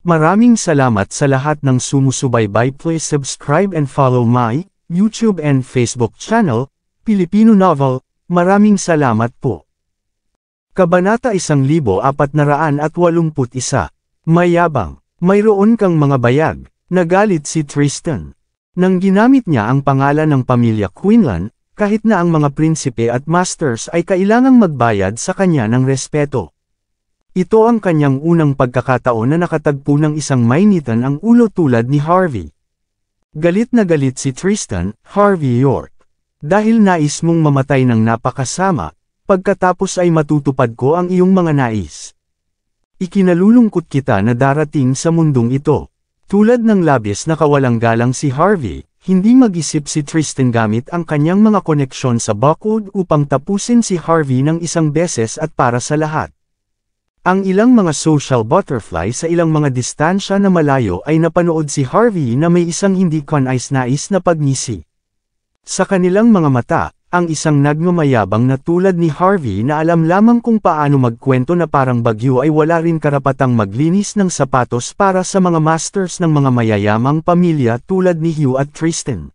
Maraming salamat sa lahat ng sumusubaybay. Please subscribe and follow my YouTube and Facebook channel, Filipino Novel. Maraming salamat po. Kabanata 1481 Mayabang, mayroon kang mga bayag, nagalit si Tristan. Nang ginamit niya ang pangalan ng pamilya Quinlan, kahit na ang mga prinsipe at masters ay kailangang magbayad sa kanya ng respeto. Ito ang kanyang unang pagkakataon na nakatagpo ng isang mainitan ang ulo tulad ni Harvey. Galit na galit si Tristan, Harvey York. Dahil nais mong mamatay ng napakasama, pagkatapos ay matutupad ko ang iyong mga nais. Ikinalulungkot kita na darating sa mundong ito. Tulad ng labis na kawalang galang si Harvey, hindi mag-isip si Tristan gamit ang kanyang mga koneksyon sa Buckwood upang tapusin si Harvey ng isang beses at para sa lahat. Ang ilang mga social butterfly sa ilang mga distansya na malayo ay napanood si Harvey na may isang hindi kanais-nais na pagngisi. Sa kanilang mga mata, ang isang nagmamayabang na tulad ni Harvey na alam lamang kung paano magkwento na parang bagyo ay wala rin karapatang maglinis ng sapatos para sa mga masters ng mga mayayamang pamilya tulad ni Hugh at Tristan.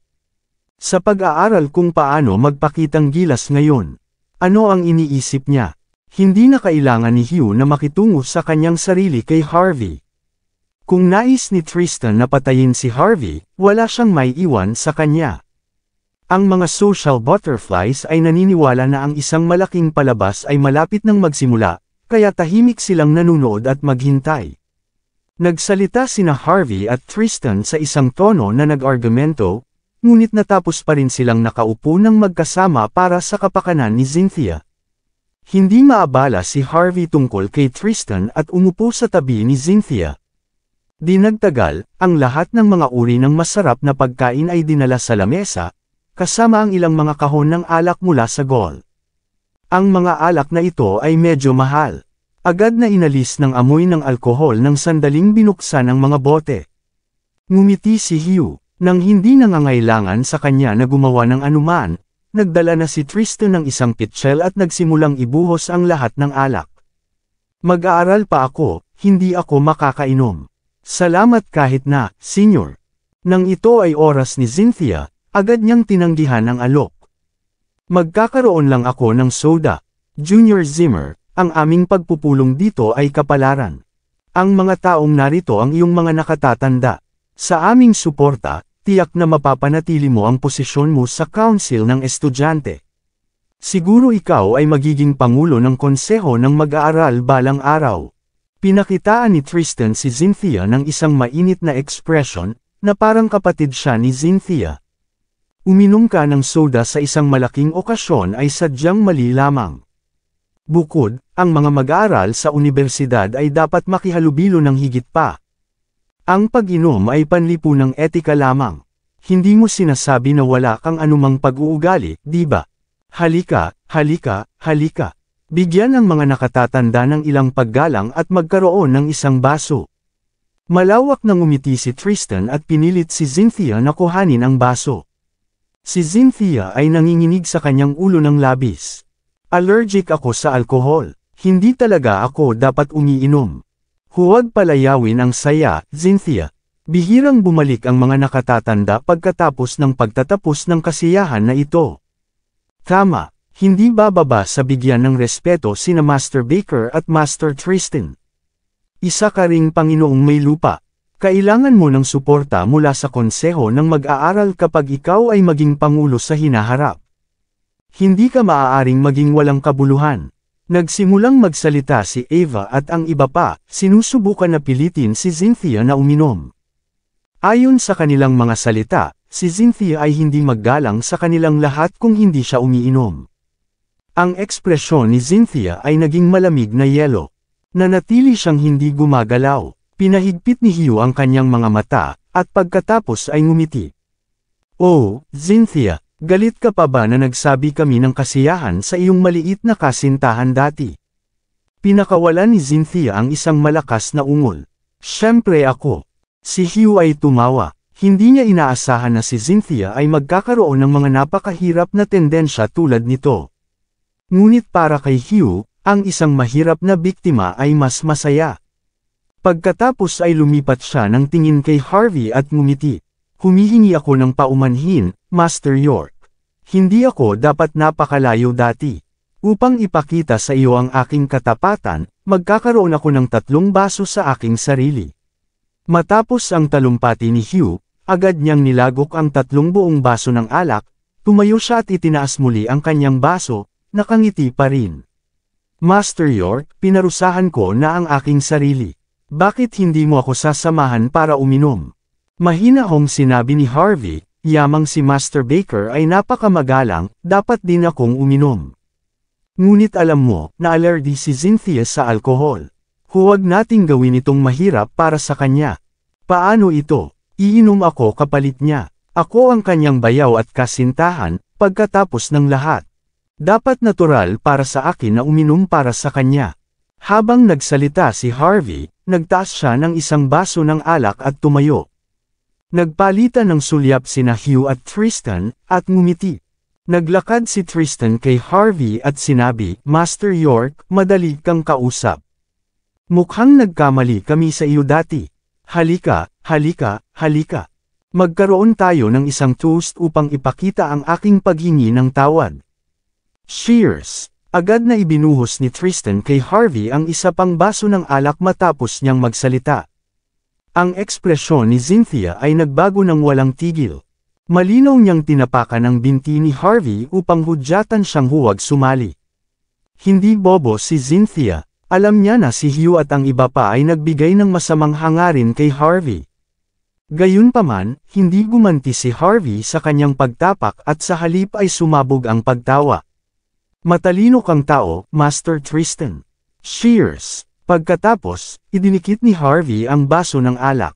Sa pag-aaral kung paano magpakitang gilas ngayon, ano ang iniisip niya? Hindi na kailangan ni Hugh na makitungo sa kanyang sarili kay Harvey. Kung nais ni Tristan na patayin si Harvey, wala siyang may iwan sa kanya. Ang mga social butterflies ay naniniwala na ang isang malaking palabas ay malapit ng magsimula, kaya tahimik silang nanunood at maghintay. Nagsalita sina Harvey at Tristan sa isang tono na nag-argumento, ngunit natapos pa rin silang nakaupo ng magkasama para sa kapakanan ni Cynthia. Hindi maabala si Harvey tungkol kay Tristan at umupo sa tabi ni Cynthia. Di ang lahat ng mga uri ng masarap na pagkain ay dinala sa lamesa, kasama ang ilang mga kahon ng alak mula sa gol. Ang mga alak na ito ay medyo mahal. Agad na inalis ng amoy ng alkohol nang sandaling binuksan ang mga bote. Ngumiti si Hugh, nang hindi nangangailangan sa kanya na gumawa ng anuman, nagdala na si Tristo ng isang pitchel at nagsimulang ibuhos ang lahat ng alak. Mag-aaral pa ako, hindi ako makakainom. Salamat kahit na, senior. Nang ito ay oras ni Cynthia, agad niyang tinanggihan ang alok. Magkakaroon lang ako ng soda. Junior Zimmer, ang aming pagpupulong dito ay kapalaran. Ang mga taong narito ang iyong mga nakatatanda. Sa aming suporta, tiyak na mapapanatili mo ang posisyon mo sa Council ng Estudyante. Siguro ikaw ay magiging pangulo ng konseho ng mag-aaral balang araw. Pinakitaan ni Tristan si Cynthia ng isang mainit na expression, na parang kapatid siya ni Cynthia. Uminom ka ng soda sa isang malaking okasyon ay sadyang mali lamang. Bukod, ang mga mag-aaral sa universidad ay dapat makihalubilo ng higit pa. Ang pag-inom ay panlipunang etika lamang. Hindi mo sinasabi na wala kang anumang pag-uugali, di ba? Halika, halika, halika. Bigyan ang mga nakatatanda ng ilang paggalang at magkaroon ng isang baso. Malawak na umiti si Tristan at pinilit si Cynthia na kuhanin ang baso. Si Cynthia ay nanginginig sa kanyang ulo ng labis. Allergic ako sa alkohol. Hindi talaga ako dapat umiinom. Huwag palayawin ang saya, Cynthia. Bihirang bumalik ang mga nakatatanda pagkatapos ng pagtatapos ng kasiyahan na ito. Tama, hindi bababa sa bigyan ng respeto sina Master Baker at Master Tristan. Isa ka ring Panginoong may lupa. Kailangan mo ng suporta mula sa konseho ng mag-aaral kapag ikaw ay maging pangulo sa hinaharap. Hindi ka maaaring maging walang kabuluhan. Nagsimulang magsalita si Eva at ang iba pa, sinusubukan na pilitin si Cynthia na uminom. Ayon sa kanilang mga salita, si Cynthia ay hindi maggalang sa kanilang lahat kung hindi siya umiinom. Ang ekspresyon ni Cynthia ay naging malamig na yelo. Nanatili siyang hindi gumagalaw, pinahigpit ni Hugh ang kanyang mga mata, at pagkatapos ay ngumiti. Oh, Cynthia, Galit ka pa ba na nagsabi kami ng kasiyahan sa iyong maliit na kasintahan dati? Pinakawalan ni Cynthia ang isang malakas na ungol. Siyempre ako. Si Hugh ay tumawa. Hindi niya inaasahan na si Cynthia ay magkakaroon ng mga napakahirap na tendensya tulad nito. Ngunit para kay Hugh, ang isang mahirap na biktima ay mas masaya. Pagkatapos ay lumipat siya ng tingin kay Harvey at ngumiti. Humihingi ako ng paumanhin, Master York. Hindi ako dapat napakalayo dati. Upang ipakita sa iyo ang aking katapatan, magkakaroon ako ng tatlong baso sa aking sarili. Matapos ang talumpati ni Hugh, agad niyang nilagok ang tatlong buong baso ng alak, tumayo siya at itinaas muli ang kanyang baso, nakangiti pa rin. Master York, pinarusahan ko na ang aking sarili. Bakit hindi mo ako sasamahan para uminom? Mahina Mahinahong sinabi ni Harvey, yamang si Master Baker ay napakamagalang, dapat din akong uminom. Ngunit alam mo, na naalerdi si Cynthia sa alkohol. Huwag nating gawin itong mahirap para sa kanya. Paano ito? Iinom ako kapalit niya. Ako ang kanyang bayaw at kasintahan, pagkatapos ng lahat. Dapat natural para sa akin na uminom para sa kanya. Habang nagsalita si Harvey, nagtaas siya ng isang baso ng alak at tumayo. Nagpalitan ng sulyap sina Hugh at Tristan, at ngumiti. Naglakad si Tristan kay Harvey at sinabi, Master York, madali kang kausap. Mukhang nagkamali kami sa iyo dati. Halika, halika, halika. Magkaroon tayo ng isang toast upang ipakita ang aking paghingi ng tawad. Cheers! Agad na ibinuhos ni Tristan kay Harvey ang isa pang baso ng alak matapos niyang magsalita. Ang ekspresyon ni Cynthia ay nagbago ng walang tigil. Malinaw niyang tinapakan ang binti ni Harvey upang hudyatan siyang huwag sumali. Hindi bobo si Cynthia, alam niya na si Hugh at ang iba pa ay nagbigay ng masamang hangarin kay Harvey. Gayunpaman, hindi gumanti si Harvey sa kanyang pagtapak at sa halip ay sumabog ang pagtawa. Matalino kang tao, Master Tristan. Cheers! Pagkatapos, idinikit ni Harvey ang baso ng alak.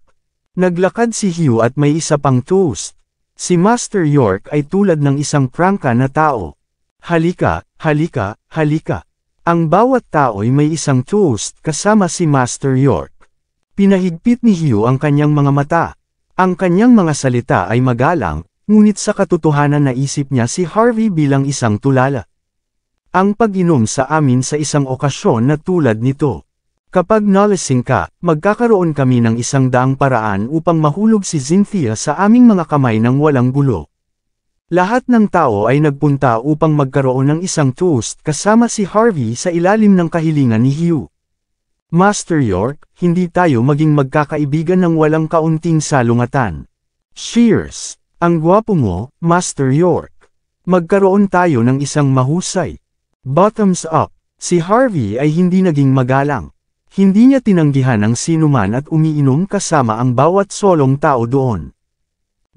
Naglakad si Hugh at may isa pang toast. Si Master York ay tulad ng isang prangka na tao. Halika, halika, halika. Ang bawat tao'y may isang toast kasama si Master York. Pinahigpit ni Hugh ang kanyang mga mata. Ang kanyang mga salita ay magalang, ngunit sa katotohanan naisip niya si Harvey bilang isang tulala. Ang pag-inom sa amin sa isang okasyon na tulad nito. Kapag nolasing ka, magkakaroon kami ng isang daang paraan upang mahulog si Cynthia sa aming mga kamay ng walang gulo. Lahat ng tao ay nagpunta upang magkaroon ng isang toast kasama si Harvey sa ilalim ng kahilingan ni Hugh. Master York, hindi tayo maging magkakaibigan ng walang kaunting salungatan. Cheers! Ang gwapo mo, Master York. Magkaroon tayo ng isang mahusay. Bottoms up, si Harvey ay hindi naging magalang. Hindi niya tinanggihan ang sinuman at umiinom kasama ang bawat solong tao doon.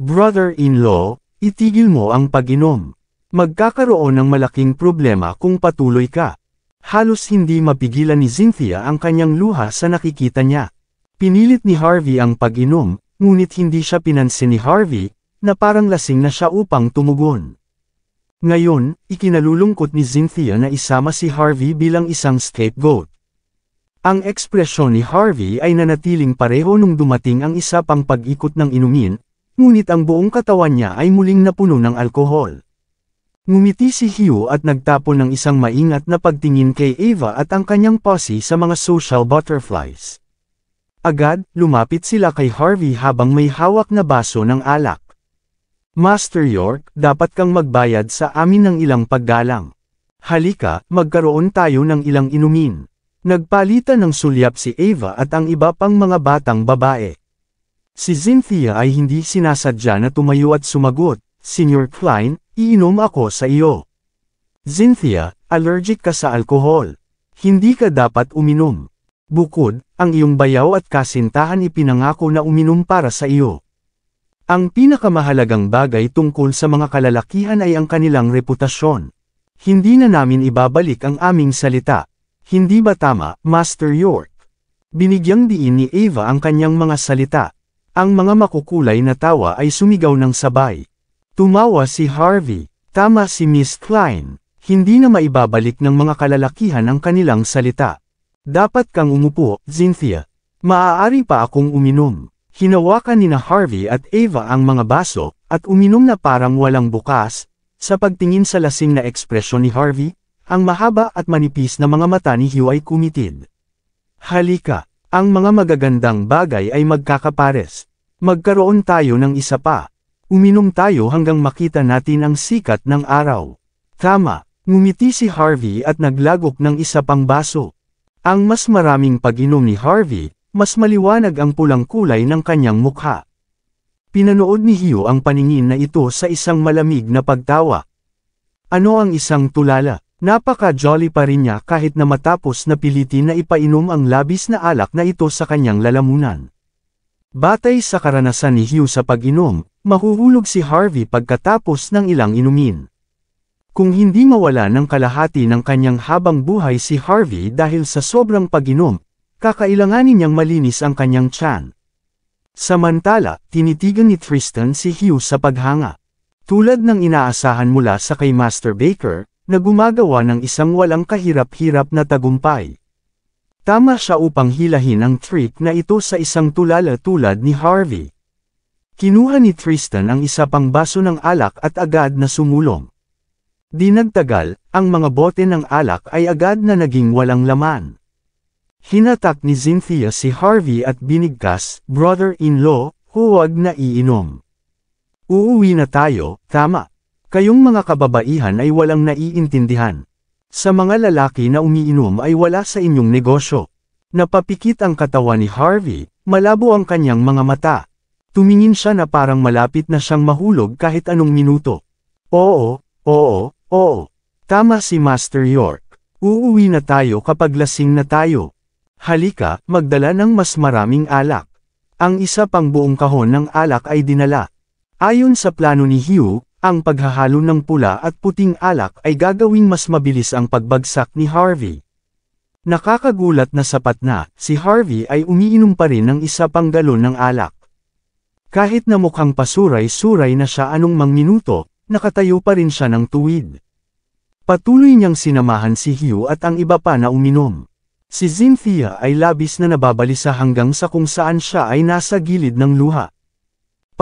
Brother-in-law, itigil mo ang pag-inom. Magkakaroon ng malaking problema kung patuloy ka. Halos hindi mapigilan ni Cynthia ang kanyang luha sa nakikita niya. Pinilit ni Harvey ang pag-inom, ngunit hindi siya pinansin ni Harvey, na parang lasing na siya upang tumugon. Ngayon, ikinalulungkot ni Cynthia na isama si Harvey bilang isang scapegoat. Ang ekspresyon ni Harvey ay nanatiling pareho nung dumating ang isa pang pag-ikot ng inumin, ngunit ang buong katawan niya ay muling napuno ng alkohol. Ngumiti si Hugh at nagtapon ng isang maingat na pagtingin kay Eva at ang kanyang posse sa mga social butterflies. Agad, lumapit sila kay Harvey habang may hawak na baso ng alak. Master York, dapat kang magbayad sa amin ng ilang paggalang. Halika, magkaroon tayo ng ilang inumin. Nagpalitan ng sulyap si Ava at ang iba pang mga batang babae. Si Cynthia ay hindi sinasadya na tumayo at sumagot, Senior Klein, iinom ako sa iyo. Cynthia, allergic ka sa alkohol. Hindi ka dapat uminom. Bukod, ang iyong bayaw at kasintahan ipinangako na uminom para sa iyo. Ang pinakamahalagang bagay tungkol sa mga kalalakihan ay ang kanilang reputasyon. Hindi na namin ibabalik ang aming salita. Hindi ba tama, Master York? Binigyang diin ni Ava ang kanyang mga salita. Ang mga makukulay na tawa ay sumigaw ng sabay. Tumawa si Harvey. Tama si Miss Klein. Hindi na maibabalik ng mga kalalakihan ang kanilang salita. Dapat kang umupo, Cynthia. Maaari pa akong uminom. Hinawakan ni na Harvey at Ava ang mga baso, at uminom na parang walang bukas, sa pagtingin sa lasing na ekspresyon ni Harvey, ang mahaba at manipis na mga mata ni Hugh ay kumitid. Halika, ang mga magagandang bagay ay magkakapares. Magkaroon tayo ng isa pa. Uminom tayo hanggang makita natin ang sikat ng araw. Tama, ngumiti si Harvey at naglagok ng isa pang baso. Ang mas maraming pag-inom ni Harvey, mas maliwanag ang pulang kulay ng kanyang mukha. Pinanood ni Hugh ang paningin na ito sa isang malamig na pagtawa. Ano ang isang tulala? Napaka-jolly pa rin niya kahit na matapos na pilitin na ipainom ang labis na alak na ito sa kanyang lalamunan. Batay sa karanasan ni Hugh sa pag-inom, mahuhulog si Harvey pagkatapos ng ilang inumin. Kung hindi mawala ng kalahati ng kanyang habang buhay si Harvey dahil sa sobrang pag-inom, kakailanganin niyang malinis ang kanyang tiyan. Samantala, tinitigan ni Tristan si Hugh sa paghanga. Tulad ng inaasahan mula sa kay Master Baker, na gumagawa ng isang walang kahirap-hirap na tagumpay. Tama siya upang hilahin ang trick na ito sa isang tulala tulad ni Harvey. Kinuha ni Tristan ang isa pang baso ng alak at agad na sumulong. Dinagtagal, ang mga bote ng alak ay agad na naging walang laman. Hinatak ni Cynthia si Harvey at binigkas, brother-in-law, huwag na iinom. Uuwi na tayo, tama. Kayong mga kababaihan ay walang naiintindihan. Sa mga lalaki na umiinom ay wala sa inyong negosyo. Napapikit ang katawan ni Harvey, malabo ang kanyang mga mata. Tumingin siya na parang malapit na siyang mahulog kahit anong minuto. Oo, oo, oo. Tama si Master York. Uuwi na tayo kapag lasing na tayo. Halika, magdala ng mas maraming alak. Ang isa pang buong kahon ng alak ay dinala. Ayon sa plano ni Hugh, ang paghahalo ng pula at puting alak ay gagawing mas mabilis ang pagbagsak ni Harvey. Nakakagulat na sapat na, si Harvey ay umiinom pa rin ng isa pang galon ng alak. Kahit na mukhang pasuray-suray na siya anong mang minuto, nakatayo pa rin siya ng tuwid. Patuloy niyang sinamahan si Hugh at ang iba pa na uminom. Si Cynthia ay labis na nababalisa hanggang sa kung saan siya ay nasa gilid ng luha.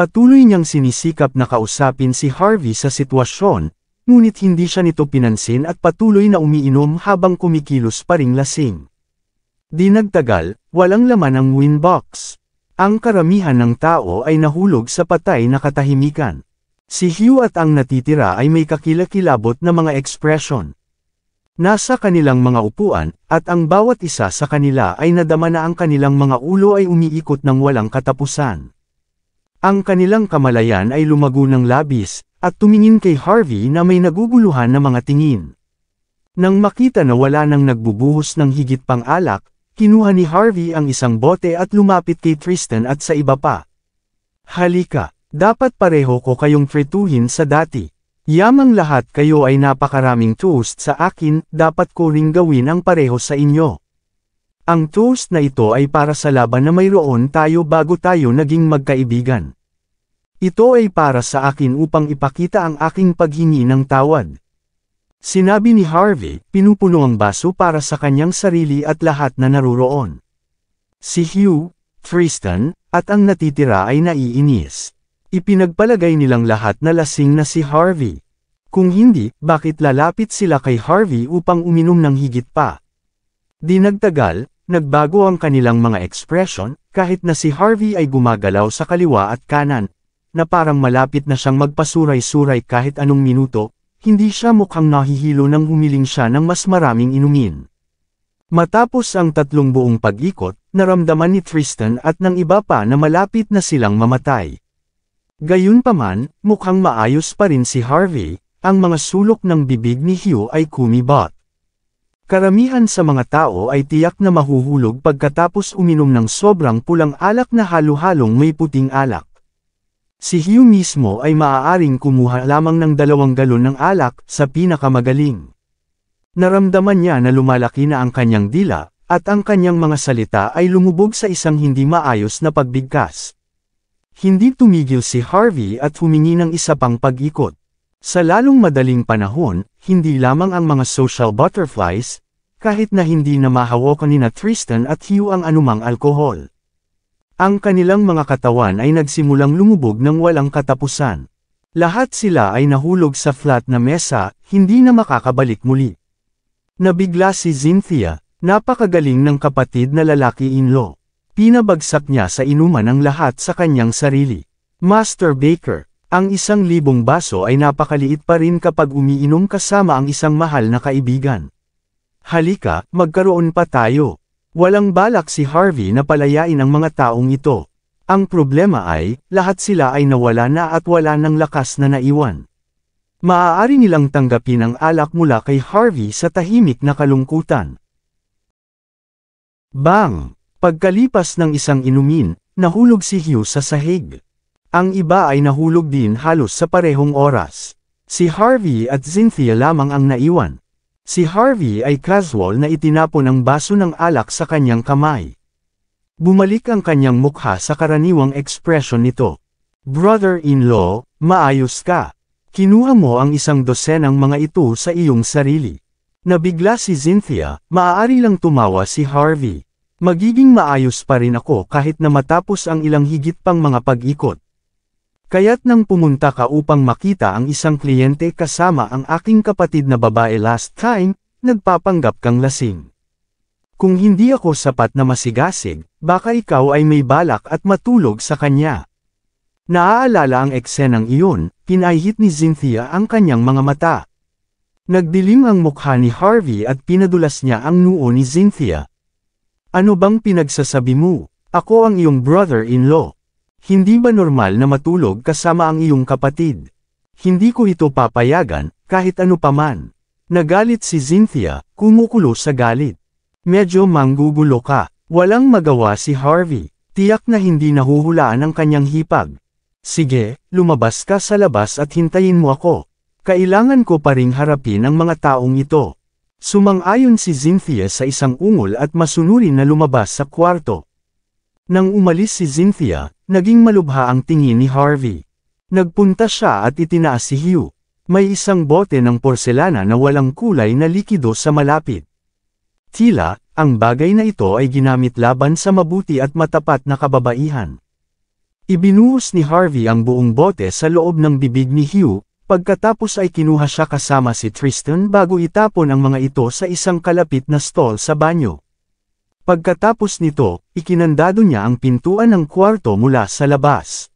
Patuloy niyang sinisikap na kausapin si Harvey sa sitwasyon, ngunit hindi siya nito pinansin at patuloy na umiinom habang kumikilos pa ring lasing. Di nagtagal, walang laman ang winbox. Ang karamihan ng tao ay nahulog sa patay na katahimikan. Si Hugh at ang natitira ay may kakilakilabot na mga ekspresyon. Nasa kanilang mga upuan, at ang bawat isa sa kanila ay nadama na ang kanilang mga ulo ay umiikot ng walang katapusan. Ang kanilang kamalayan ay lumago ng labis, at tumingin kay Harvey na may naguguluhan na mga tingin. Nang makita na wala nang nagbubuhos ng higit pang alak, kinuha ni Harvey ang isang bote at lumapit kay Tristan at sa iba pa. Halika, dapat pareho ko kayong frituhin sa dati. Yamang lahat kayo ay napakaraming toast sa akin, dapat ko ring gawin ang pareho sa inyo. Ang toast na ito ay para sa laban na mayroon tayo bago tayo naging magkaibigan. Ito ay para sa akin upang ipakita ang aking paghingi ng tawad. Sinabi ni Harvey, pinupuno ang baso para sa kanyang sarili at lahat na naruroon. Si Hugh, Tristan, at ang natitira ay naiinis. Ipinagpalagay nilang lahat na lasing na si Harvey. Kung hindi, bakit lalapit sila kay Harvey upang uminom ng higit pa? Di nagtagal, nagbago ang kanilang mga ekspresyon, kahit na si Harvey ay gumagalaw sa kaliwa at kanan, na parang malapit na siyang magpasuray-suray kahit anong minuto, hindi siya mukhang nahihilo nang humiling siya ng mas maraming inumin. Matapos ang tatlong buong pag-ikot, naramdaman ni Tristan at ng iba pa na malapit na silang mamatay. Gayunpaman, mukhang maayos pa rin si Harvey, ang mga sulok ng bibig ni Hugh ay kumibot. Karamihan sa mga tao ay tiyak na mahuhulog pagkatapos uminom ng sobrang pulang alak na halo-halong may puting alak. Si Hugh mismo ay maaaring kumuha lamang ng dalawang galon ng alak sa pinakamagaling. Naramdaman niya na lumalaki na ang kanyang dila, at ang kanyang mga salita ay lumubog sa isang hindi maayos na pagbigkas. Hindi tumigil si Harvey at humingi ng isa pang pag-ikot. Sa lalong madaling panahon, hindi lamang ang mga social butterflies, kahit na hindi na mahawakan nina Tristan at Hugh ang anumang alkohol. Ang kanilang mga katawan ay nagsimulang lumubog ng walang katapusan. Lahat sila ay nahulog sa flat na mesa, hindi na makakabalik muli. Nabigla si Cynthia, napakagaling ng kapatid na lalaki-in-law. Pinabagsak niya sa inuman ang lahat sa kanyang sarili. Master Baker, ang isang libong baso ay napakaliit pa rin kapag umiinom kasama ang isang mahal na kaibigan. Halika, magkaroon pa tayo. Walang balak si Harvey na palayain ang mga taong ito. Ang problema ay, lahat sila ay nawala na at wala ng lakas na naiwan. Maaari nilang tanggapin ang alak mula kay Harvey sa tahimik na kalungkutan. Bang! Pagkalipas ng isang inumin, nahulog si Hugh sa sahig. Ang iba ay nahulog din halos sa parehong oras. Si Harvey at Cynthia lamang ang naiwan. Si Harvey ay casual na itinapon ang baso ng alak sa kanyang kamay. Bumalik ang kanyang mukha sa karaniwang ekspresyon nito. Brother-in-law, maayos ka. Kinuha mo ang isang dosenang mga ito sa iyong sarili. Nabigla si Cynthia, maaari lang tumawa si Harvey. Magiging maayos pa rin ako kahit na matapos ang ilang higit pang mga pag-ikot. Kaya't nang pumunta ka upang makita ang isang kliyente kasama ang aking kapatid na babae last time, nagpapanggap kang lasing. Kung hindi ako sapat na masigasig, baka ikaw ay may balak at matulog sa kanya. Naaalala ang eksenang iyon, pinahit ni Cynthia ang kanyang mga mata. Nagdilim ang mukha ni Harvey at pinadulas niya ang noo ni Cynthia. Ano bang pinagsasabi mo? Ako ang iyong brother-in-law. Hindi ba normal na matulog kasama ang iyong kapatid? Hindi ko ito papayagan, kahit ano paman. Nagalit si Cynthia, kumukulo sa galit. Medyo manggugulo ka. Walang magawa si Harvey. Tiyak na hindi nahuhulaan ang kanyang hipag. Sige, lumabas ka sa labas at hintayin mo ako. Kailangan ko pa ring harapin ang mga taong ito. Sumang-ayon si Cynthia sa isang ungol at masunurin na lumabas sa kwarto. Nang umalis si Cynthia, naging malubha ang tingin ni Harvey. Nagpunta siya at itinaas si Hugh. May isang bote ng porselana na walang kulay na likido sa malapit. Tila, ang bagay na ito ay ginamit laban sa mabuti at matapat na kababaihan. Ibinuhos ni Harvey ang buong bote sa loob ng bibig ni Hugh, pagkatapos ay kinuha siya kasama si Tristan bago itapon ang mga ito sa isang kalapit na stall sa banyo. Pagkatapos nito, ikinandado niya ang pintuan ng kwarto mula sa labas.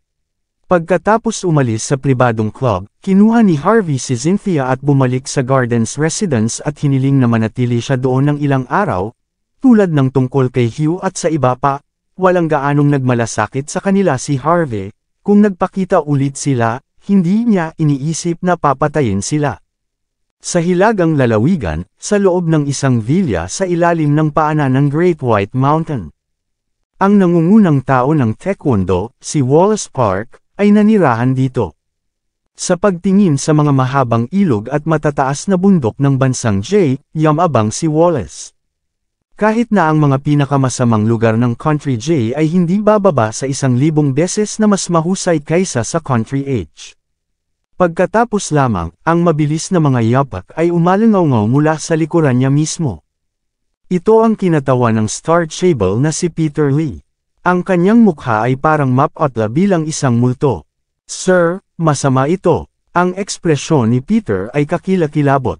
Pagkatapos umalis sa pribadong club, kinuha ni Harvey si Cynthia at bumalik sa Gardens Residence at hiniling na manatili siya doon ng ilang araw, tulad ng tungkol kay Hugh at sa iba pa, walang gaanong nagmalasakit sa kanila si Harvey, kung nagpakita ulit sila, hindi niya iniisip na papatayin sila. Sa hilagang lalawigan, sa loob ng isang villa sa ilalim ng paana ng Great White Mountain. Ang nangungunang tao ng Taekwondo, si Wallace Park, ay nanirahan dito. Sa pagtingin sa mga mahabang ilog at matataas na bundok ng bansang J, yamabang si Wallace. Kahit na ang mga pinakamasamang lugar ng Country J ay hindi bababa sa isang libong beses na mas mahusay kaysa sa Country H. Pagkatapos lamang, ang mabilis na mga yapak ay umalangaw mula sa likuran niya mismo. Ito ang kinatawan ng Star Chable na si Peter Lee. Ang kanyang mukha ay parang mapotla bilang isang multo. Sir, masama ito. Ang ekspresyon ni Peter ay kakilakilabot.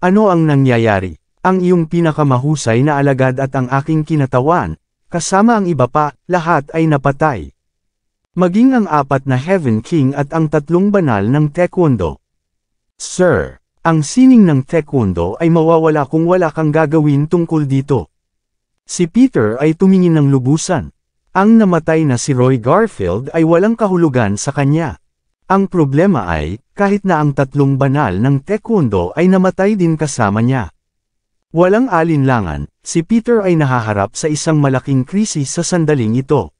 Ano ang nangyayari? Ang iyong pinakamahusay na alagad at ang aking kinatawan, kasama ang iba pa, lahat ay napatay. Maging ang apat na Heaven King at ang tatlong banal ng Taekwondo. Sir, ang sining ng Taekwondo ay mawawala kung wala kang gagawin tungkol dito. Si Peter ay tumingin ng lubusan. Ang namatay na si Roy Garfield ay walang kahulugan sa kanya. Ang problema ay, kahit na ang tatlong banal ng Taekwondo ay namatay din kasama niya. Walang alinlangan, si Peter ay nahaharap sa isang malaking krisis sa sandaling ito.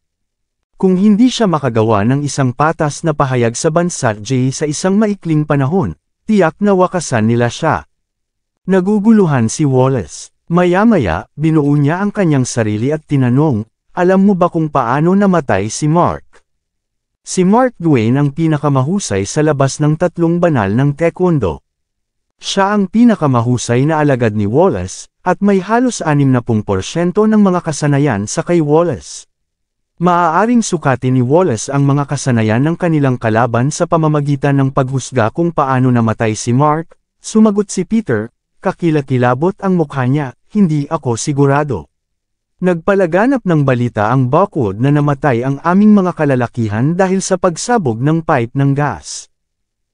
Kung hindi siya makagawa ng isang patas na pahayag sa bansa J sa isang maikling panahon, tiyak na wakasan nila siya. Naguguluhan si Wallace. Maya-maya, binuo niya ang kanyang sarili at tinanong, alam mo ba kung paano namatay si Mark? Si Mark Duane ang pinakamahusay sa labas ng tatlong banal ng taekwondo. Siya ang pinakamahusay na alagad ni Wallace, at may halos 60% ng mga kasanayan sa kay Wallace. Maaaring sukatin ni Wallace ang mga kasanayan ng kanilang kalaban sa pamamagitan ng paghusga kung paano namatay si Mark, sumagot si Peter, kakilakilabot ang mukha niya, hindi ako sigurado. Nagpalaganap ng balita ang Buckwood na namatay ang aming mga kalalakihan dahil sa pagsabog ng pipe ng gas.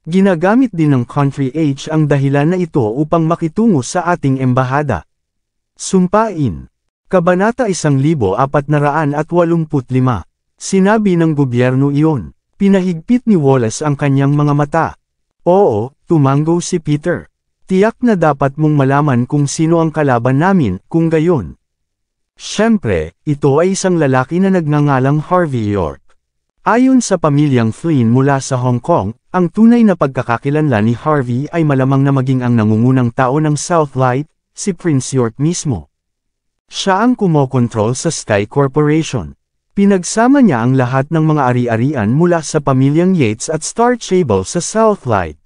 Ginagamit din ng Country H ang dahilan na ito upang makitungo sa ating embahada. Sumpain Kabanata 1485. Sinabi ng gobyerno iyon. Pinahigpit ni Wallace ang kanyang mga mata. Oo, tumango si Peter. Tiyak na dapat mong malaman kung sino ang kalaban namin, kung gayon. Siyempre, ito ay isang lalaki na nagngangalang Harvey York. Ayon sa pamilyang Flynn mula sa Hong Kong, ang tunay na pagkakakilanlan ni Harvey ay malamang na maging ang nangungunang tao ng Southlight, si Prince York mismo. Siya ang kumokontrol sa Sky Corporation. Pinagsama niya ang lahat ng mga ari-arian mula sa pamilyang Yates at Star Chable sa Southlight.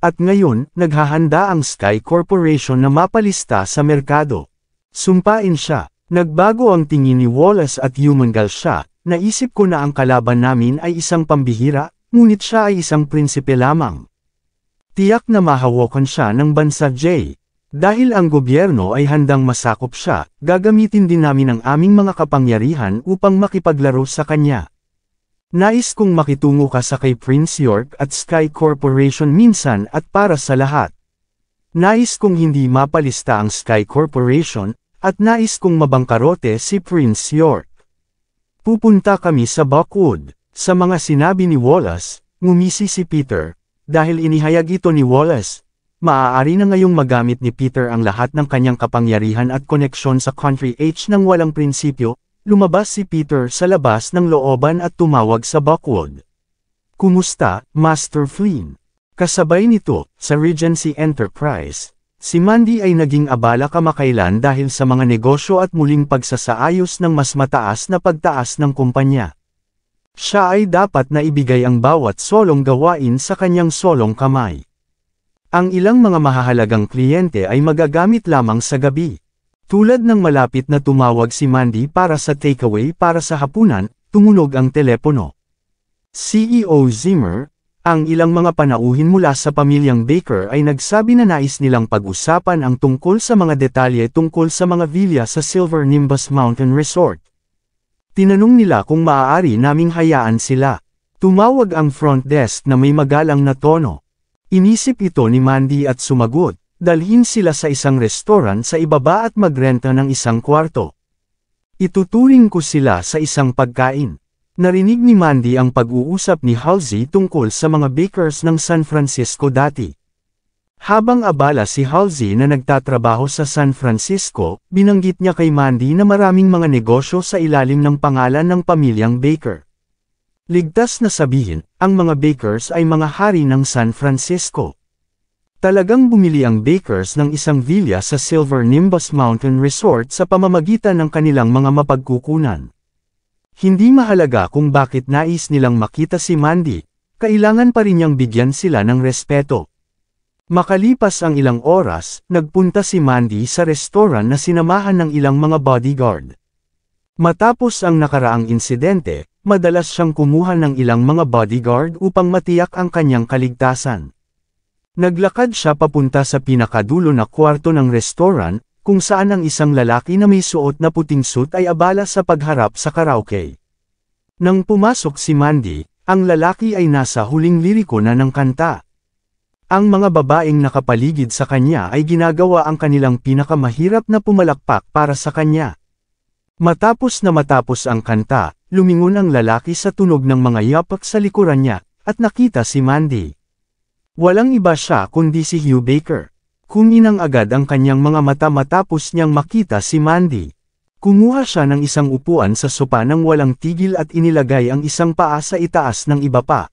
At ngayon, naghahanda ang Sky Corporation na mapalista sa merkado. Sumpain siya, nagbago ang tingin ni Wallace at Humangal siya, naisip ko na ang kalaban namin ay isang pambihira, ngunit siya ay isang prinsipe lamang. Tiyak na mahawakan siya ng bansa J. Dahil ang gobyerno ay handang masakop siya, gagamitin din namin ang aming mga kapangyarihan upang makipaglaro sa kanya. Nais kong makitungo ka sa kay Prince York at Sky Corporation minsan at para sa lahat. Nais kong hindi mapalista ang Sky Corporation, at nais kong mabangkarote si Prince York. Pupunta kami sa Buckwood. Sa mga sinabi ni Wallace, ngumisi si Peter, dahil inihayag ito ni Wallace, Maaari na ngayong magamit ni Peter ang lahat ng kanyang kapangyarihan at koneksyon sa Country H nang walang prinsipyo, lumabas si Peter sa labas ng looban at tumawag sa Buckwood. Kumusta, Master Flynn? Kasabay nito, sa Regency Enterprise, si Mandy ay naging abala kamakailan dahil sa mga negosyo at muling pagsasaayos ng mas mataas na pagtaas ng kumpanya. Siya ay dapat na ibigay ang bawat solong gawain sa kanyang solong kamay. Ang ilang mga mahahalagang kliyente ay magagamit lamang sa gabi. Tulad ng malapit na tumawag si Mandy para sa takeaway para sa hapunan, tumunog ang telepono. CEO Zimmer, ang ilang mga panauhin mula sa pamilyang Baker ay nagsabi na nais nilang pag-usapan ang tungkol sa mga detalye tungkol sa mga villa sa Silver Nimbus Mountain Resort. Tinanong nila kung maaari naming hayaan sila. Tumawag ang front desk na may magalang na tono. Inisip ito ni Mandy at sumagot, dalhin sila sa isang restaurant sa ibaba at magrenta ng isang kwarto. Ituturing ko sila sa isang pagkain. Narinig ni Mandy ang pag-uusap ni Halsey tungkol sa mga bakers ng San Francisco dati. Habang abala si Halsey na nagtatrabaho sa San Francisco, binanggit niya kay Mandy na maraming mga negosyo sa ilalim ng pangalan ng pamilyang Baker. Ligtas na sabihin, ang mga bakers ay mga hari ng San Francisco. Talagang bumili ang bakers ng isang villa sa Silver Nimbus Mountain Resort sa pamamagitan ng kanilang mga mapagkukunan. Hindi mahalaga kung bakit nais nilang makita si Mandy, kailangan pa rin niyang bigyan sila ng respeto. Makalipas ang ilang oras, nagpunta si Mandy sa restaurant na sinamahan ng ilang mga bodyguard. Matapos ang nakaraang insidente, madalas siyang kumuha ng ilang mga bodyguard upang matiyak ang kanyang kaligtasan. Naglakad siya papunta sa pinakadulo na kwarto ng restaurant, kung saan ang isang lalaki na may suot na puting suit ay abala sa pagharap sa karaoke. Nang pumasok si Mandy, ang lalaki ay nasa huling liriko na ng kanta. Ang mga babaeng nakapaligid sa kanya ay ginagawa ang kanilang pinakamahirap na pumalakpak para sa kanya. Matapos na matapos ang kanta, lumingon ang lalaki sa tunog ng mga yapak sa likuran niya, at nakita si Mandy. Walang iba siya kundi si Hugh Baker. Kuminang agad ang kanyang mga mata matapos niyang makita si Mandy. Kumuha siya ng isang upuan sa sopa nang walang tigil at inilagay ang isang paa sa itaas ng iba pa.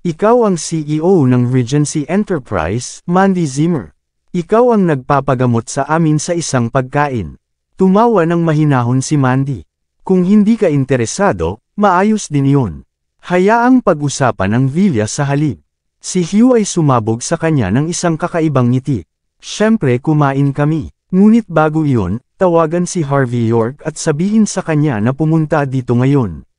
Ikaw ang CEO ng Regency Enterprise, Mandy Zimmer. Ikaw ang nagpapagamot sa amin sa isang pagkain. Tumawa ng mahinahon si Mandy. Kung hindi ka interesado, maayos din yun. Hayaang pag-usapan ng Villa sa halip. Si Hugh ay sumabog sa kanya ng isang kakaibang ngiti. Siyempre kumain kami. Ngunit bago iyon, tawagan si Harvey York at sabihin sa kanya na pumunta dito ngayon.